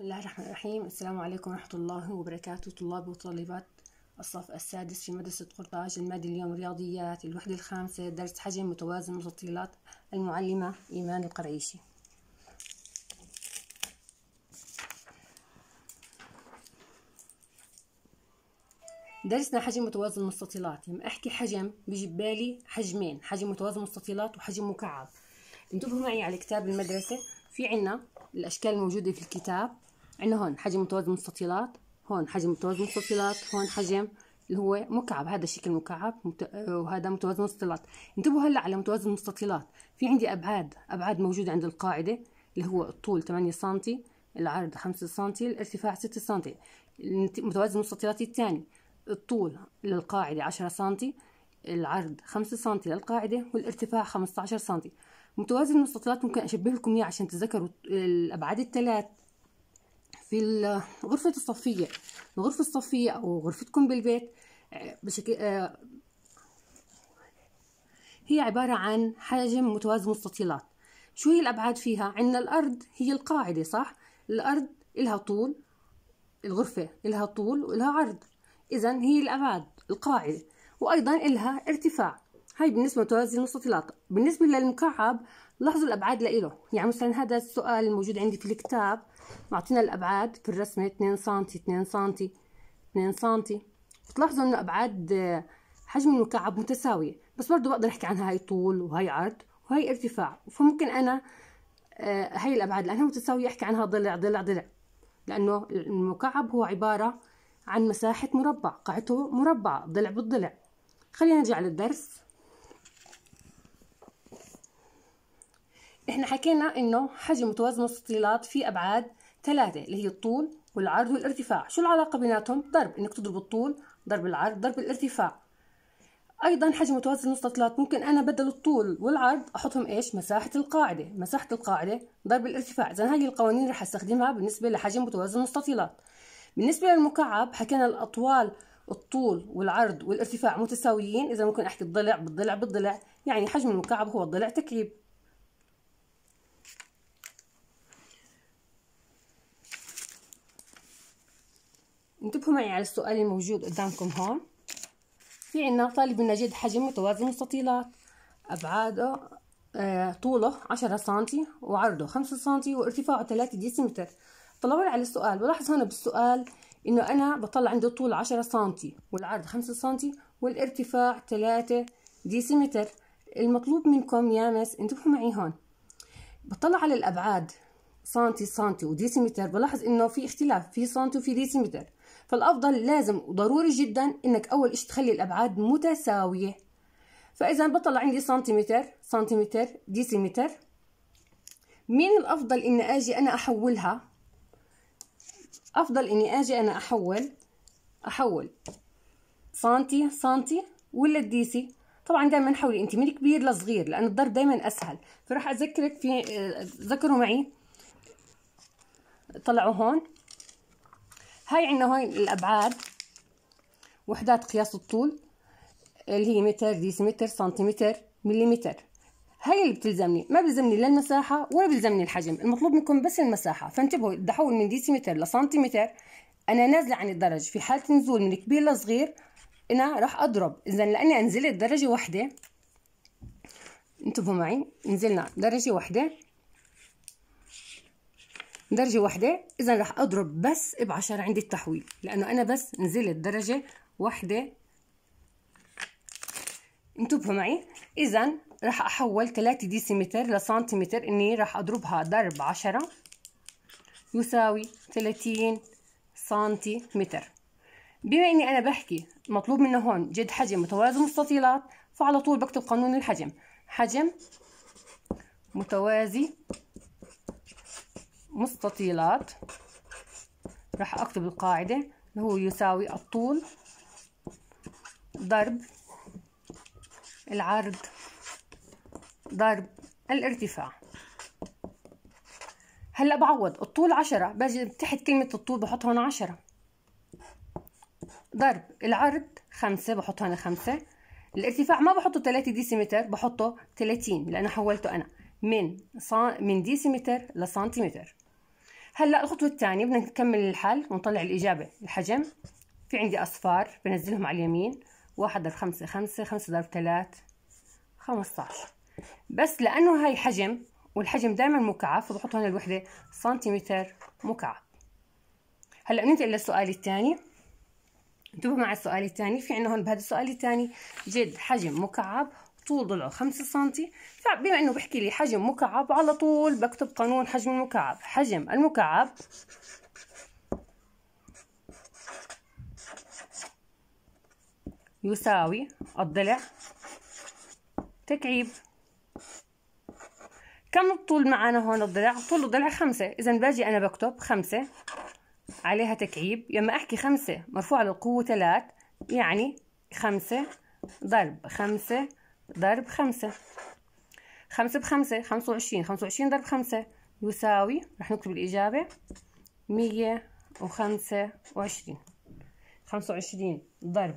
بسم الله الرحمن الرحيم السلام عليكم ورحمة الله وبركاته طلاب وطالبات الصف السادس في مدرسة قرطاج المادة اليوم رياضيات الوحدة الخامسة درس حجم متوازن مستطيلات المعلمة إيمان القريشي درسنا حجم متوازن مستطيلات لما أحكي حجم بيجي ببالي حجمين حجم متوازن مستطيلات وحجم مكعب انتبهوا معي على كتاب المدرسة في عنا الأشكال الموجودة في الكتاب عندنا هون حجم متوازي مستطيلات هون حجم متوازي مستطيلات هون حجم اللي هو مكعب هذا شكل مكعب مت... وهذا متوازي مستطيلات انتبهوا هلا على متوازي المستطيلات في عندي ابعاد ابعاد موجوده عند القاعده اللي هو الطول 8 سم العرض 5 سم الارتفاع 6 سم متوازي المستطيلات الثاني الطول للقاعده 10 سم العرض 5 سم للقاعده والارتفاع 15 سم متوازي المستطيلات ممكن اشبه لكم اياه عشان تتذكروا الابعاد الثلاث في غرفة الصفية الغرفة الصفية أو غرفتكم بالبيت آه، بشكل آه، هي عبارة عن حجم متوازي مستطيلات شو هي الأبعاد فيها؟ عندنا الأرض هي القاعدة صح؟ الأرض إلها طول الغرفة إلها طول وإلها عرض إذا هي الأبعاد القاعدة وأيضا إلها ارتفاع هاي بالنسبة متوازي المستطيلات بالنسبة للمكعب لاحظوا الابعاد لإله يعني مثلا هذا السؤال الموجود عندي في الكتاب معطينا الابعاد في الرسمه 2 سم 2 سم 2 سم بتلاحظوا انه ابعاد آه، حجم المكعب متساويه بس برضه بقدر احكي عن هاي طول وهي عرض وهي ارتفاع فممكن انا آه، هاي الابعاد لانها متساويه احكي عنها ضلع ضلع ضلع لانه المكعب هو عباره عن مساحه مربع قاعدته مربعه ضلع بالضلع خلينا نرجع للدرس احنا حكينا انه حجم متوازن المستطيلات في ابعاد ثلاثه اللي هي الطول والعرض والارتفاع شو العلاقه بيناتهم ضرب انك تضرب الطول ضرب العرض ضرب الارتفاع ايضا حجم متوازن المستطيلات ممكن انا بدل الطول والعرض احطهم ايش مساحه القاعده مساحه القاعده ضرب الارتفاع اذا هاي القوانين رح استخدمها بالنسبه لحجم متوازن المستطيلات بالنسبه للمكعب حكينا الاطوال الطول والعرض والارتفاع متساويين اذا ممكن احكي الضلع بالضلع بالضلع يعني حجم المكعب هو الضلع تكعيب انتبهوا معي على السؤال الموجود قدامكم هون في عنا طالب منا حجم متوازي مستطيلات أبعاده آه طوله عشرة سنتي وعرضه خمسة سنتي وارتفاعه ثلاثة ديسمتر طلعوا على السؤال بلاحظ هنا بالسؤال إنه أنا بطلع عنده طول عشرة سنتي والعرض خمسة سنتي والارتفاع ثلاثة ديسمتر المطلوب منكم يا مس انتبهوا معي هون بطلع على الأبعاد سنتي سنتي وديسيمتر بلاحظ انه في اختلاف في سنتي وفي ديسيمتر فالافضل لازم وضروري جدا انك اول شيء تخلي الابعاد متساويه فاذا بطلع عندي سنتيمتر سنتيمتر ديسيمتر من الافضل اني اجي انا احولها افضل اني اجي انا احول احول سنتي سنتي ولا الديسي طبعا دائما حولي انت من كبير لصغير لان الضرب دائما اسهل فراح اذكرك في آه، ذكروا معي طلعوا هون هاي عندنا هاي الابعاد وحدات قياس الطول اللي هي متر ديسمتر سنتيمتر مليمتر هاي اللي بتلزمني ما بلزمني لا المساحه ولا بلزمني الحجم المطلوب منكم بس المساحه فانتبهوا بدي احول من ديسمتر لسنتيمتر انا نازله عن الدرج في حاله نزول من كبير لصغير انا راح اضرب اذا لاني نزلت درجه واحده انتبهوا معي نزلنا درجه واحده درجة واحدة إذا رح أضرب بس بعشرة عند التحويل لأنه أنا بس نزلت درجة واحدة انتبهوا معي إذا رح أحول 3 ديسيمتر لسنتيمتر إني رح أضربها ضرب عشرة يساوي 30 سنتيمتر بما إني أنا بحكي مطلوب منه هون جد حجم متوازي مستطيلات فعلى طول بكتب قانون الحجم حجم متوازي مستطيلات راح أكتب القاعدة اللي هو يساوي الطول ضرب العرض ضرب الارتفاع هلا بعوض الطول عشرة باجي تحت كلمة الطول بحط هون عشرة ضرب العرض خمسة بحط هون خمسة الارتفاع ما بحطه 3 ديسيمتر بحطه 30 لأنه حولته أنا من من ديسيمتر لسنتيمتر هلا الخطوه الثانيه بدنا نكمل الحل ونطلع الاجابه الحجم في عندي اصفار بنزلهم على اليمين واحد ضرب خمسة خمسة خمسة ضرب ثلاث خمسطعش بس لأنه هاي حجم والحجم دائما مكعب فبحط هنا الوحدة سنتيمتر مكعب هلا بننتقل للسؤال الثاني انتبهوا مع السؤال الثاني في عندنا هون بهذا السؤال الثاني جد حجم مكعب طول ضلعه 5 سنتي فبما انه بحكي لي حجم مكعب على طول بكتب قانون حجم المكعب حجم المكعب يساوي الضلع تكعيب كم الطول معنا هون الضلع طول الضلع خمسة إذا باجي أنا بكتب خمسة عليها تكعيب لما أحكي خمسة مرفوعة للقوة ثلاث يعني خمسة ضرب خمسة ضرب خمسة خمسة بخمسة خمسة وعشرين خمسة وعشرين ضرب خمسة يساوي رح نكتب الإجابة مية وخمسة وعشرين خمسة وعشرين ضرب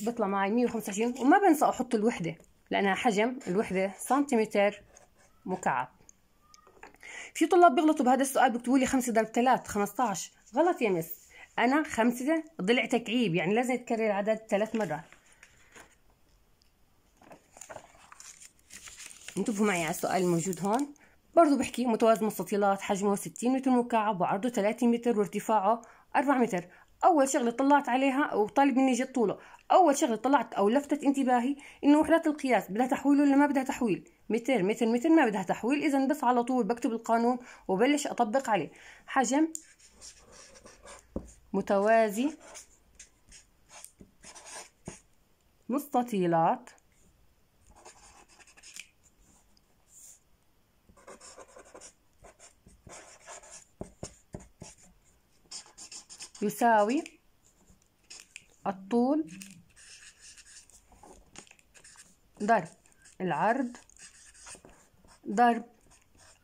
بطلع معي مية وخمسة وعشرين وما بنسى أحط الوحدة لأنها حجم الوحدة سنتيمتر مكعب في طلاب بيغلطوا بهذا السؤال بيكتبوا لي 5 ضرب 3 15 غلط يا مس انا 5 ضلع تكعيب يعني لازم يتكرر العدد ثلاث مرات انتبهوا معي على السؤال الموجود هون برضو بحكي متوازن مستطيلات حجمه 60 متر مكعب وعرضه 3 متر وارتفاعه 4 متر اول شغله طلعت عليها وطالب مني جد طوله اول شغله طلعت او لفتت انتباهي انه وحدات القياس بدها تحويل ولا ما بدها تحويل متر متر متر ما بدها تحويل اذا بس على طول بكتب القانون وبلش اطبق عليه حجم متوازي مستطيلات يساوي الطول ضرب العرض ضرب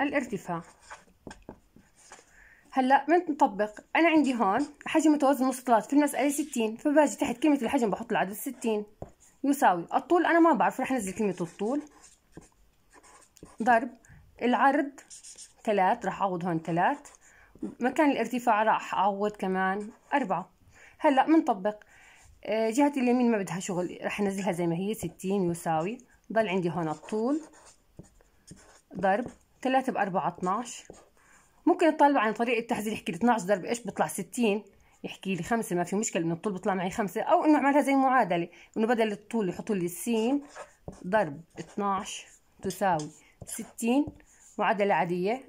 الارتفاع هلا بنطبق انا عندي هون حجم متوازن نص ثلاث في المساله 60 فباجي تحت كلمه الحجم بحط العدد 60 يساوي الطول انا ما بعرف رح انزل كلمه الطول ضرب العرض 3 رح اعوض هون 3 مكان الارتفاع راح أعوض كمان أربعة هلأ بنطبق آه، جهة اليمين ما بدها شغل راح انزلها زي ما هي ستين يساوي ضل عندي هون الطول ضرب ثلاثة بأربعة اتناش ممكن تطلع عن طريق التحزير يحكي لي 12 ضرب ايش بيطلع 60 يحكي لي خمسة ما في مشكلة انه الطول بيطلع معي خمسة او انه اعملها زي معادلة انه بدل الطول يحطوا لي س ضرب 12 تساوي 60 معادلة عادية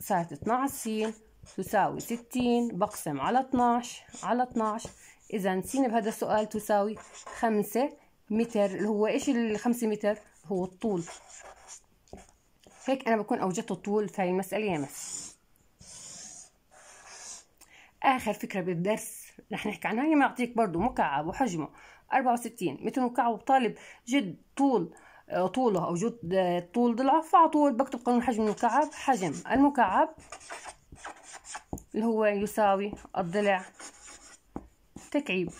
صارت 12 س تساوي ستين بقسم على اتناش على اتناش إذا سين بهذا السؤال تساوي خمسة متر اللي هو إيش الخمسة متر هو الطول هيك أنا بكون أوجدت الطول في هاي المسألة يا مس آخر فكرة بالدرس رح نحكي عنها هي أعطيك برضو مكعب وحجمه 64 متر مكعب وطالب جد طول آه، طوله أو جد آه، طول ضلعه فعلى طول بكتب قانون حجم المكعب حجم المكعب اللي هو يساوي الضلع تكعيب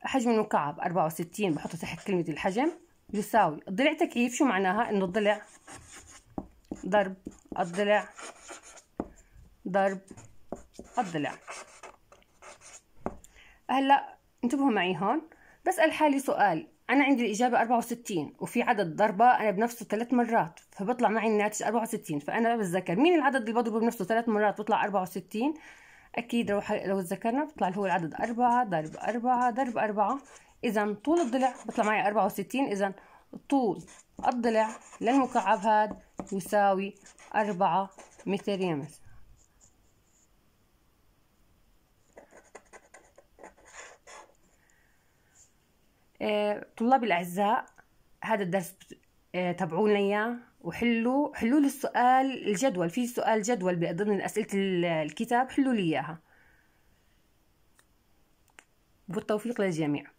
حجم المكعب 64 بحطه تحت كلمة الحجم يساوي الضلع تكعيب شو معناها انه الضلع ضرب الضلع ضرب الضلع هلا انتبهوا معي هون بسأل حالي سؤال انا عندي الاجابه 64 وفي عدد ضربه انا بنفسه ثلاث مرات فبطلع معي الناتج 64 فانا بتذكر مين العدد اللي بضربه بنفسه ثلاث مرات بطلع 64 اكيد لو لو تذكرنا بطلع اللي هو العدد 4 ضرب 4 ضرب 4 اذا طول الضلع بطلع معي 64 اذا طول الضلع للمكعب هذا يساوي 4 متر يمس طلابي الاعزاء هذا الدرس آه، تابعونا اياه وحلوا حلوا لي السؤال الجدول في سؤال جدول ضمن اسئله الكتاب حلوا لي اياها وبالتوفيق للجميع